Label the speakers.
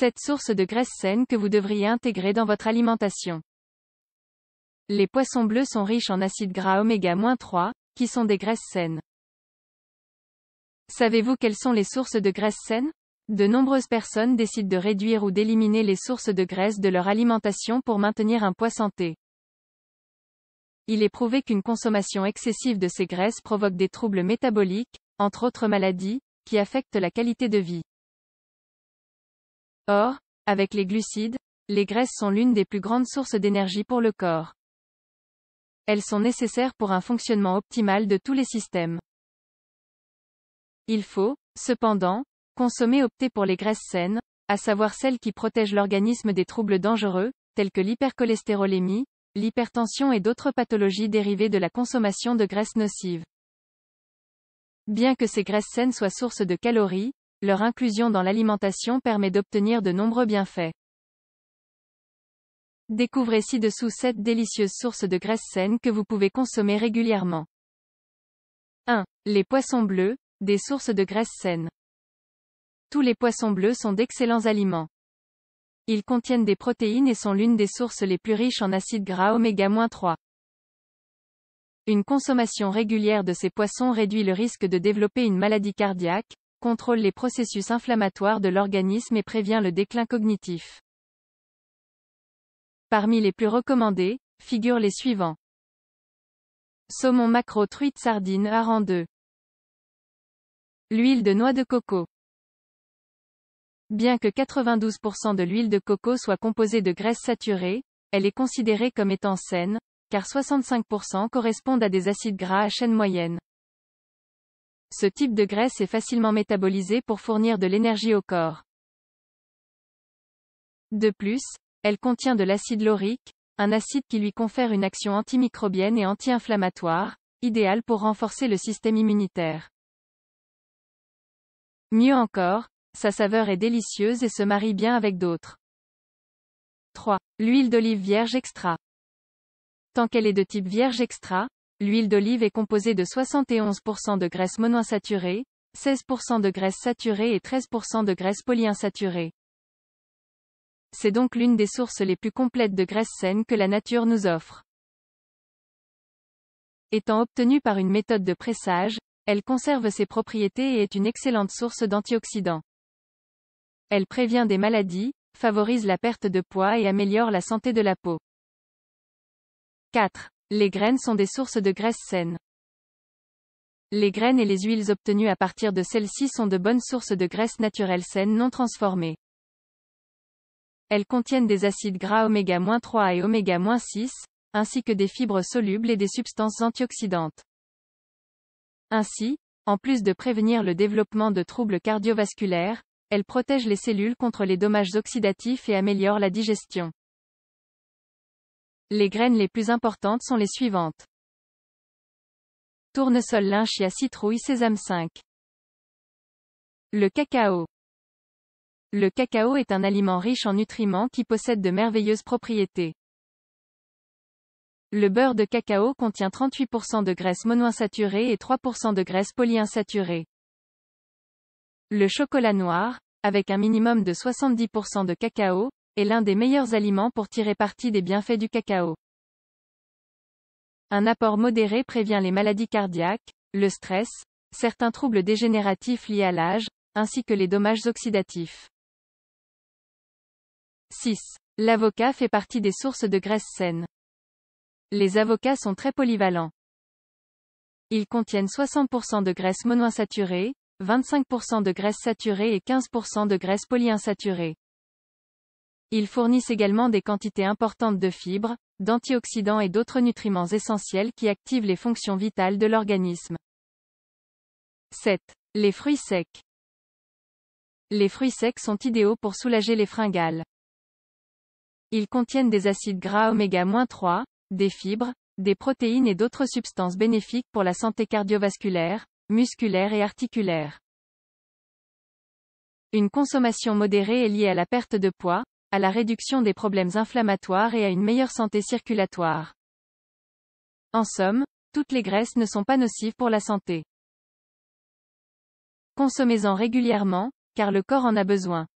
Speaker 1: Cette source de graisse saine que vous devriez intégrer dans votre alimentation. Les poissons bleus sont riches en acides gras oméga-3, qui sont des graisses saines. Savez-vous quelles sont les sources de graisse saines De nombreuses personnes décident de réduire ou d'éliminer les sources de graisse de leur alimentation pour maintenir un poids santé. Il est prouvé qu'une consommation excessive de ces graisses provoque des troubles métaboliques, entre autres maladies, qui affectent la qualité de vie. Or, avec les glucides, les graisses sont l'une des plus grandes sources d'énergie pour le corps. Elles sont nécessaires pour un fonctionnement optimal de tous les systèmes. Il faut, cependant, consommer opter pour les graisses saines, à savoir celles qui protègent l'organisme des troubles dangereux, tels que l'hypercholestérolémie, l'hypertension et d'autres pathologies dérivées de la consommation de graisses nocives. Bien que ces graisses saines soient sources de calories, leur inclusion dans l'alimentation permet d'obtenir de nombreux bienfaits. Découvrez ci-dessous 7 délicieuses sources de graisse saine que vous pouvez consommer régulièrement. 1. Les poissons bleus, des sources de graisse saine. Tous les poissons bleus sont d'excellents aliments. Ils contiennent des protéines et sont l'une des sources les plus riches en acides gras oméga-3. Une consommation régulière de ces poissons réduit le risque de développer une maladie cardiaque, contrôle les processus inflammatoires de l'organisme et prévient le déclin cognitif. Parmi les plus recommandés, figurent les suivants. Saumon macro truite sardine hareng 2. L'huile de noix de coco. Bien que 92% de l'huile de coco soit composée de graisses saturées, elle est considérée comme étant saine, car 65% correspondent à des acides gras à chaîne moyenne. Ce type de graisse est facilement métabolisée pour fournir de l'énergie au corps. De plus, elle contient de l'acide laurique, un acide qui lui confère une action antimicrobienne et anti-inflammatoire, idéale pour renforcer le système immunitaire. Mieux encore, sa saveur est délicieuse et se marie bien avec d'autres. 3. L'huile d'olive vierge extra. Tant qu'elle est de type vierge extra, L'huile d'olive est composée de 71% de graisse monoinsaturée, 16% de graisse saturée et 13% de graisse polyinsaturée. C'est donc l'une des sources les plus complètes de graisse saine que la nature nous offre. Étant obtenue par une méthode de pressage, elle conserve ses propriétés et est une excellente source d'antioxydants. Elle prévient des maladies, favorise la perte de poids et améliore la santé de la peau. 4. Les graines sont des sources de graisse saine. Les graines et les huiles obtenues à partir de celles-ci sont de bonnes sources de graisse naturelles saines non transformées. Elles contiennent des acides gras oméga-3 et oméga-6, ainsi que des fibres solubles et des substances antioxydantes. Ainsi, en plus de prévenir le développement de troubles cardiovasculaires, elles protègent les cellules contre les dommages oxydatifs et améliorent la digestion. Les graines les plus importantes sont les suivantes. Tournesol lynchia citrouille sésame 5. Le cacao. Le cacao est un aliment riche en nutriments qui possède de merveilleuses propriétés. Le beurre de cacao contient 38% de graisse monoinsaturée et 3% de graisse polyinsaturée. Le chocolat noir, avec un minimum de 70% de cacao, est l'un des meilleurs aliments pour tirer parti des bienfaits du cacao. Un apport modéré prévient les maladies cardiaques, le stress, certains troubles dégénératifs liés à l'âge, ainsi que les dommages oxydatifs. 6. L'avocat fait partie des sources de graisse saine. Les avocats sont très polyvalents. Ils contiennent 60% de graisse monoinsaturée, 25% de graisse saturée et 15% de graisse polyinsaturée. Ils fournissent également des quantités importantes de fibres, d'antioxydants et d'autres nutriments essentiels qui activent les fonctions vitales de l'organisme. 7. Les fruits secs. Les fruits secs sont idéaux pour soulager les fringales. Ils contiennent des acides gras oméga-3, des fibres, des protéines et d'autres substances bénéfiques pour la santé cardiovasculaire, musculaire et articulaire. Une consommation modérée est liée à la perte de poids, à la réduction des problèmes inflammatoires et à une meilleure santé circulatoire. En somme, toutes les graisses ne sont pas nocives pour la santé. Consommez-en régulièrement, car le corps en a besoin.